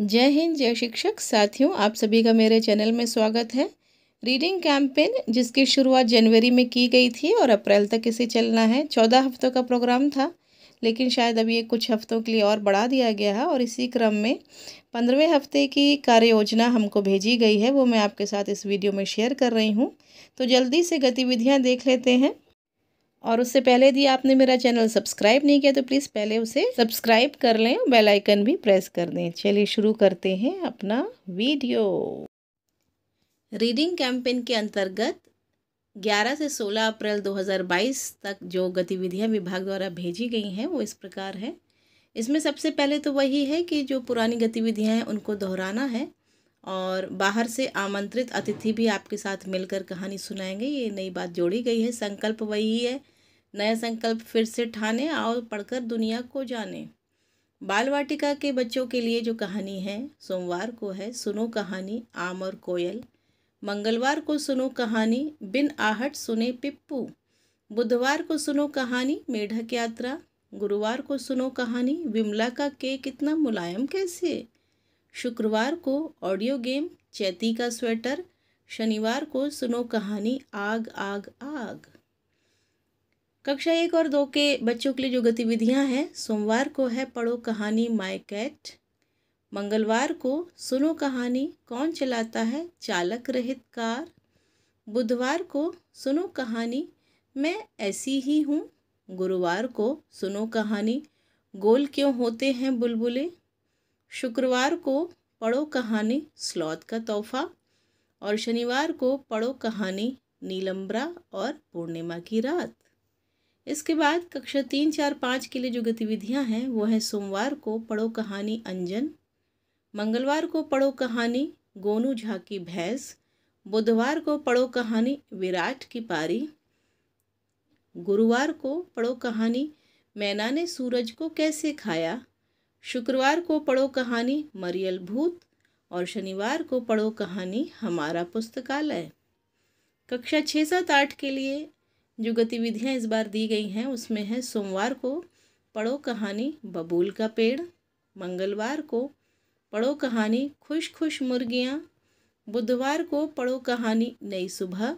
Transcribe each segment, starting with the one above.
जय हिंद जय शिक्षक साथियों आप सभी का मेरे चैनल में स्वागत है रीडिंग कैंपेन जिसकी शुरुआत जनवरी में की गई थी और अप्रैल तक इसे चलना है चौदह हफ्तों का प्रोग्राम था लेकिन शायद अब ये कुछ हफ्तों के लिए और बढ़ा दिया गया है और इसी क्रम में पंद्रहवें हफ्ते की कार्य योजना हमको भेजी गई है वो मैं आपके साथ इस वीडियो में शेयर कर रही हूँ तो जल्दी से गतिविधियाँ देख लेते हैं और उससे पहले यदि आपने मेरा चैनल सब्सक्राइब नहीं किया तो प्लीज़ पहले उसे सब्सक्राइब कर लें बेल आइकन भी प्रेस कर दें चलिए शुरू करते हैं अपना वीडियो रीडिंग कैंपेन के अंतर्गत 11 से 16 अप्रैल 2022 तक जो गतिविधियां विभाग द्वारा भेजी गई हैं वो इस प्रकार है इसमें सबसे पहले तो वही है कि जो पुरानी गतिविधियाँ हैं उनको दोहराना है और बाहर से आमंत्रित अतिथि भी आपके साथ मिलकर कहानी सुनाएंगे ये नई बात जोड़ी गई है संकल्प वही है नया संकल्प फिर से ठाने और पढ़कर दुनिया को जाने बाल वाटिका के बच्चों के लिए जो कहानी है सोमवार को है सुनो कहानी आम और कोयल मंगलवार को सुनो कहानी बिन आहट सुने पिप्पू बुधवार को सुनो कहानी मेढक यात्रा गुरुवार को सुनो कहानी विमला का केक इतना मुलायम कैसे शुक्रवार को ऑडियो गेम चैती का स्वेटर शनिवार को सुनो कहानी आग आग आग कक्षा एक और दो के बच्चों के लिए जो गतिविधियां हैं सोमवार को है पढ़ो कहानी माई कैट मंगलवार को सुनो कहानी कौन चलाता है चालक रहित कार बुधवार को सुनो कहानी मैं ऐसी ही हूँ गुरुवार को सुनो कहानी गोल क्यों होते हैं बुलबुले शुक्रवार को पढ़ो कहानी स्लौत का तोहफा और शनिवार को पढ़ो कहानी नीलम्बरा और पूर्णिमा की रात इसके बाद कक्षा तीन चार पाँच के लिए जो गतिविधियां हैं वो हैं सोमवार को पढ़ो कहानी अंजन मंगलवार को पढ़ो कहानी गोनू झा की भैंस बुधवार को पढ़ो कहानी विराट की पारी गुरुवार को पढ़ो कहानी मैना ने सूरज को कैसे खाया शुक्रवार को पढ़ो कहानी मरियल भूत और शनिवार को पढ़ो कहानी हमारा पुस्तकालय कक्षा छः सात आठ के लिए जो गतिविधियाँ इस बार दी गई हैं उसमें है सोमवार को पढ़ो कहानी बबूल का पेड़ मंगलवार को पढ़ो कहानी खुश खुश मुर्गियाँ बुधवार को पढ़ो कहानी नई सुबह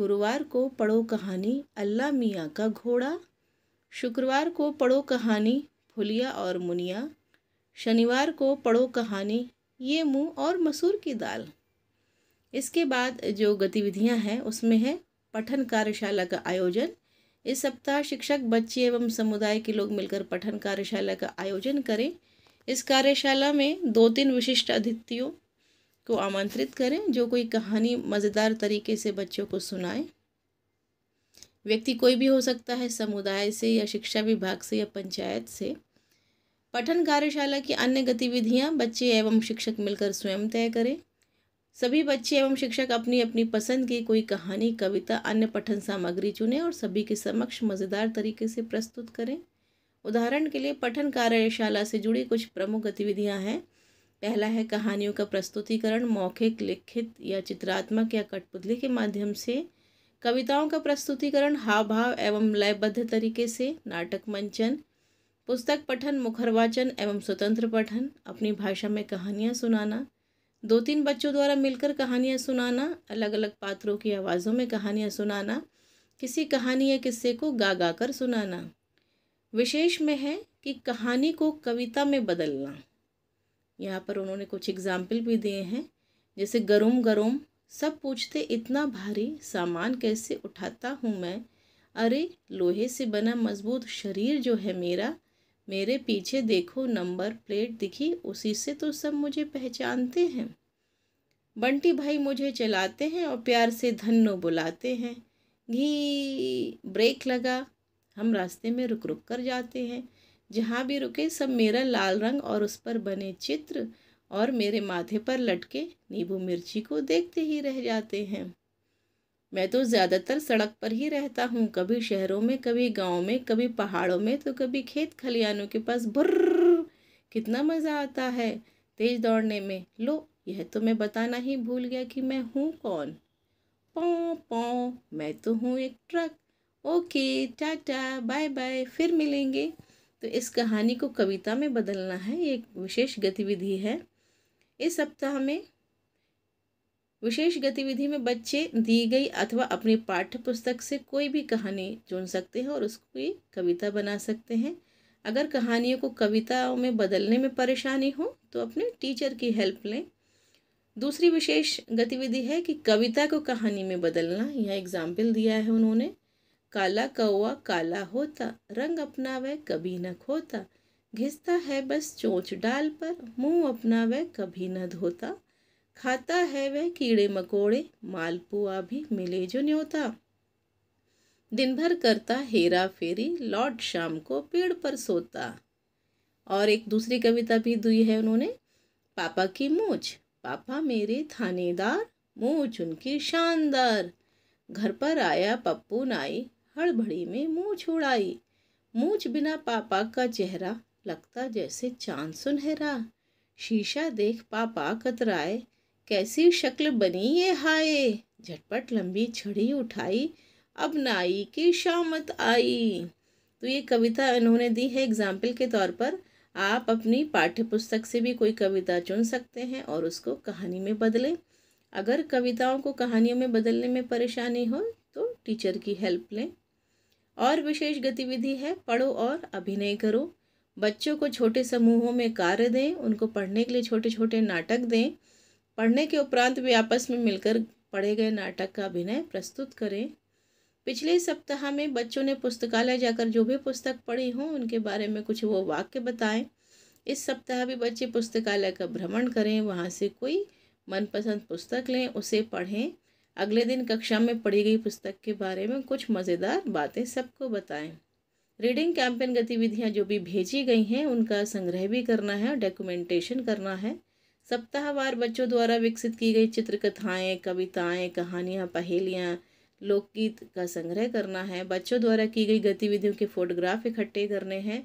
गुरुवार को पढ़ो कहानी अल्लाह मियाँ का घोड़ा शुक्रवार को पढ़ो कहानी फुलिया और मुनिया शनिवार को पढ़ो कहानी ये मुंह और मसूर की दाल इसके बाद जो गतिविधियां हैं उसमें है पठन कार्यशाला का आयोजन इस सप्ताह शिक्षक बच्चे एवं समुदाय के लोग मिलकर पठन कार्यशाला का आयोजन करें इस कार्यशाला में दो तीन विशिष्ट अतिथियों को आमंत्रित करें जो कोई कहानी मज़ेदार तरीके से बच्चों को सुनाएं व्यक्ति कोई भी हो सकता है समुदाय से या शिक्षा विभाग से या पंचायत से पठन कार्यशाला की अन्य गतिविधियाँ बच्चे एवं शिक्षक मिलकर स्वयं तय करें सभी बच्चे एवं शिक्षक अपनी अपनी पसंद की कोई कहानी कविता अन्य पठन सामग्री चुनें और सभी के समक्ष मज़ेदार तरीके से प्रस्तुत करें उदाहरण के लिए पठन कार्यशाला से जुड़ी कुछ प्रमुख गतिविधियाँ हैं पहला है कहानियों का प्रस्तुतिकरण मौखिक लिखित या चित्रात्मक या कठपुतली के माध्यम से कविताओं का प्रस्तुतिकरण हाव भाव एवं लयबद्ध तरीके से नाटक मंचन पुस्तक पठन मुखर वाचन एवं स्वतंत्र पठन अपनी भाषा में कहानियाँ सुनाना दो तीन बच्चों द्वारा मिलकर कहानियाँ सुनाना अलग अलग पात्रों की आवाज़ों में कहानियाँ सुनाना किसी कहानी या किस्से को गा गा कर सुनाना विशेष में है कि कहानी को कविता में बदलना यहाँ पर उन्होंने कुछ एग्जाम्पल भी दिए हैं जैसे गरुम गरुम सब पूछते इतना भारी सामान कैसे उठाता हूँ मैं अरे लोहे से बना मजबूत शरीर जो है मेरा मेरे पीछे देखो नंबर प्लेट दिखी उसी से तो सब मुझे पहचानते हैं बंटी भाई मुझे चलाते हैं और प्यार से धन्नो बुलाते हैं घी ब्रेक लगा हम रास्ते में रुक रुक कर जाते हैं जहाँ भी रुके सब मेरा लाल रंग और उस पर बने चित्र और मेरे माथे पर लटके नींबू मिर्ची को देखते ही रह जाते हैं मैं तो ज़्यादातर सड़क पर ही रहता हूँ कभी शहरों में कभी गाँव में कभी पहाड़ों में तो कभी खेत खलियानों के पास भर्र कितना मज़ा आता है तेज़ दौड़ने में लो यह तो मैं बताना ही भूल गया कि मैं हूँ कौन पौ पौ मैं तो हूँ एक truck okay tata bye bye फिर मिलेंगे तो इस कहानी को कविता में बदलना है एक विशेष गतिविधि है इस सप्ताह में विशेष गतिविधि में बच्चे दी गई अथवा अपने पाठ्य पुस्तक से कोई भी कहानी चुन सकते हैं और उसकी कविता बना सकते हैं अगर कहानियों को कविताओं में बदलने में परेशानी हो तो अपने टीचर की हेल्प लें दूसरी विशेष गतिविधि है कि कविता को कहानी में बदलना यह एग्जाम्पल दिया है उन्होंने काला कौआ काला होता रंग अपना वह कभी न खोता घिसता है बस चोंच डाल पर मुंह अपना वह कभी न धोता खाता है वह कीड़े मकोड़े मालपुआ भी मिले जो न्योता दिन भर करता हेरा फेरी लौट शाम को पेड़ पर सोता और एक दूसरी कविता भी दी है उन्होंने पापा की मूछ पापा मेरे थानेदार मूछ उनकी शानदार घर पर आया पप्पू नाई हड़बड़ी में मुँह छुड़ाई मूछ बिना पापा का चेहरा लगता जैसे चांद सुनहरा शीशा देख पापा कतराए कैसी शक्ल बनी ये हाय झटपट लंबी छड़ी उठाई अब नाई की शामत आई तो ये कविता इन्होंने दी है एग्जाम्पल के तौर पर आप अपनी पाठ्य पुस्तक से भी कोई कविता चुन सकते हैं और उसको कहानी में बदलें अगर कविताओं को कहानियों में बदलने में परेशानी हो तो टीचर की हेल्प लें और विशेष गतिविधि है पढ़ो और अभिनय करो बच्चों को छोटे समूहों में कार्य दें उनको पढ़ने के लिए छोटे छोटे नाटक दें पढ़ने के उपरांत वे आपस में मिलकर पढ़े गए नाटक का अभिनय प्रस्तुत करें पिछले सप्ताह में बच्चों ने पुस्तकालय जाकर जो भी पुस्तक पढ़ी हों उनके बारे में कुछ वो वाक्य बताएं इस सप्ताह भी बच्चे पुस्तकालय का भ्रमण करें वहाँ से कोई मनपसंद पुस्तक लें उसे पढ़ें अगले दिन कक्षा में पढ़ी गई पुस्तक के बारे में कुछ मज़ेदार बातें सबको बताएं रीडिंग कैंपेन गतिविधियां जो भी भेजी गई हैं उनका संग्रह भी करना है और डॉक्यूमेंटेशन करना है सप्ताहवार बच्चों द्वारा विकसित की गई चित्रकथाएँ कविताएँ कहानियाँ पहेलियाँ लोकगीत का संग्रह करना है बच्चों द्वारा की गई गतिविधियों के फोटोग्राफ इकट्ठे करने हैं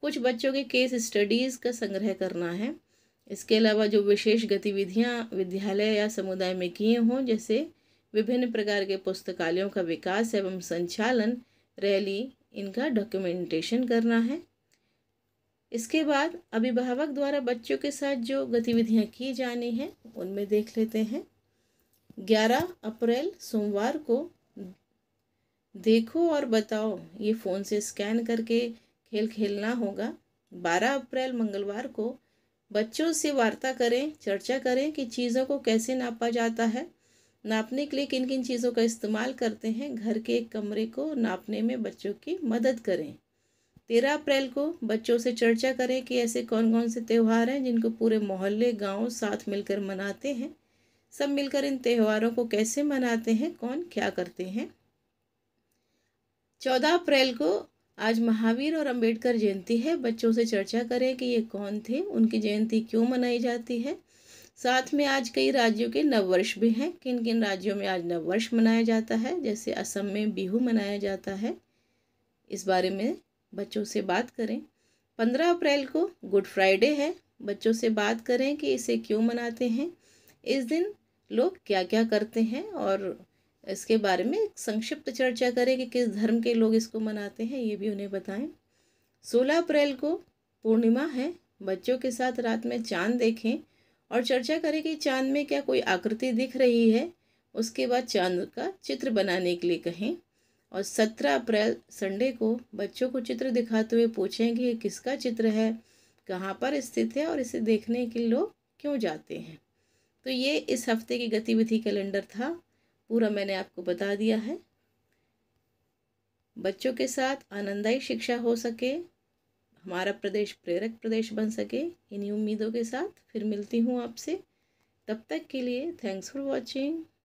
कुछ बच्चों के केस स्टडीज़ का संग्रह करना है इसके अलावा जो विशेष गतिविधियाँ विद्यालय या समुदाय में किए हों जैसे विभिन्न प्रकार के पुस्तकालयों का विकास एवं संचालन रैली इनका डॉक्यूमेंटेशन करना है इसके बाद अभिभावक द्वारा बच्चों के साथ जो गतिविधियां की जानी हैं उनमें देख लेते हैं ग्यारह अप्रैल सोमवार को देखो और बताओ ये फ़ोन से स्कैन करके खेल खेलना होगा बारह अप्रैल मंगलवार को बच्चों से वार्ता करें चर्चा करें कि चीज़ों को कैसे नापा जाता है नापने के लिए किन किन चीज़ों का इस्तेमाल करते हैं घर के एक कमरे को नापने में बच्चों की मदद करें तेरह अप्रैल को बच्चों से चर्चा करें कि ऐसे कौन कौन से त्यौहार हैं जिनको पूरे मोहल्ले गांव साथ मिलकर मनाते हैं सब मिलकर इन त्यौहारों को कैसे मनाते हैं कौन क्या करते हैं चौदह अप्रैल को आज महावीर और अंबेडकर जयंती है बच्चों से चर्चा करें कि ये कौन थे उनकी जयंती क्यों मनाई जाती है साथ में आज कई राज्यों के नववर्ष भी हैं किन किन राज्यों में आज नववर्ष मनाया जाता है जैसे असम में बिहू मनाया जाता है इस बारे में बच्चों से बात करें पंद्रह अप्रैल को गुड फ्राइडे है बच्चों से बात करें कि इसे क्यों मनाते हैं इस दिन लोग क्या क्या करते हैं और इसके बारे में संक्षिप्त चर्चा करें कि किस धर्म के लोग इसको मनाते हैं ये भी उन्हें बताएं सोलह अप्रैल को पूर्णिमा है बच्चों के साथ रात में चांद देखें और चर्चा करें कि चांद में क्या कोई आकृति दिख रही है उसके बाद चांद का चित्र बनाने के लिए कहें और सत्रह अप्रैल संडे को बच्चों को चित्र दिखाते हुए पूछें कि ये किसका चित्र है कहाँ पर स्थित है और इसे देखने के लोग क्यों जाते हैं तो ये इस हफ्ते की गतिविधि कैलेंडर था पूरा मैंने आपको बता दिया है बच्चों के साथ आनंददायी शिक्षा हो सके हमारा प्रदेश प्रेरक प्रदेश बन सके इन्हीं उम्मीदों के साथ फिर मिलती हूँ आपसे तब तक के लिए थैंक्स फॉर वॉचिंग